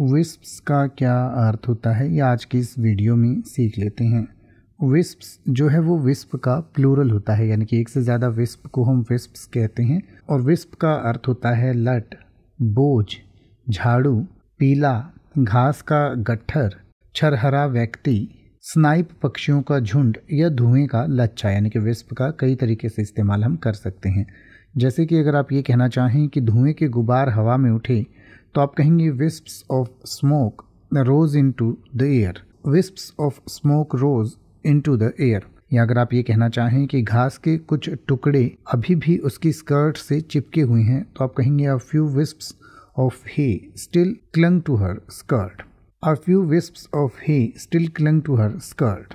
विस्प्स का क्या अर्थ होता है ये आज की इस वीडियो में सीख लेते हैं विस्प्स जो है वो विस्प का प्लूरल होता है यानी कि एक से ज़्यादा विस्प को हम विस्प्स कहते हैं और विस्प का अर्थ होता है लट बोझ झाड़ू पीला घास का गट्ठर छरहरा व्यक्ति स्नाइप पक्षियों का झुंड या धुएं का लच्छा यानी कि विस्प का कई तरीके से इस्तेमाल हम कर सकते हैं जैसे कि अगर आप ये कहना चाहें कि धुएं के गुबार हवा में उठे तो आप कहेंगे wisps of smoke rose into the air wisps of smoke rose into the air या अगर आप ये कहना चाहें कि घास के कुछ टुकड़े अभी भी उसकी स्कर्ट से चिपके हुए हैं तो आप कहेंगे a few wisps of hay still clung to her skirt a few wisps of hay still clung to her skirt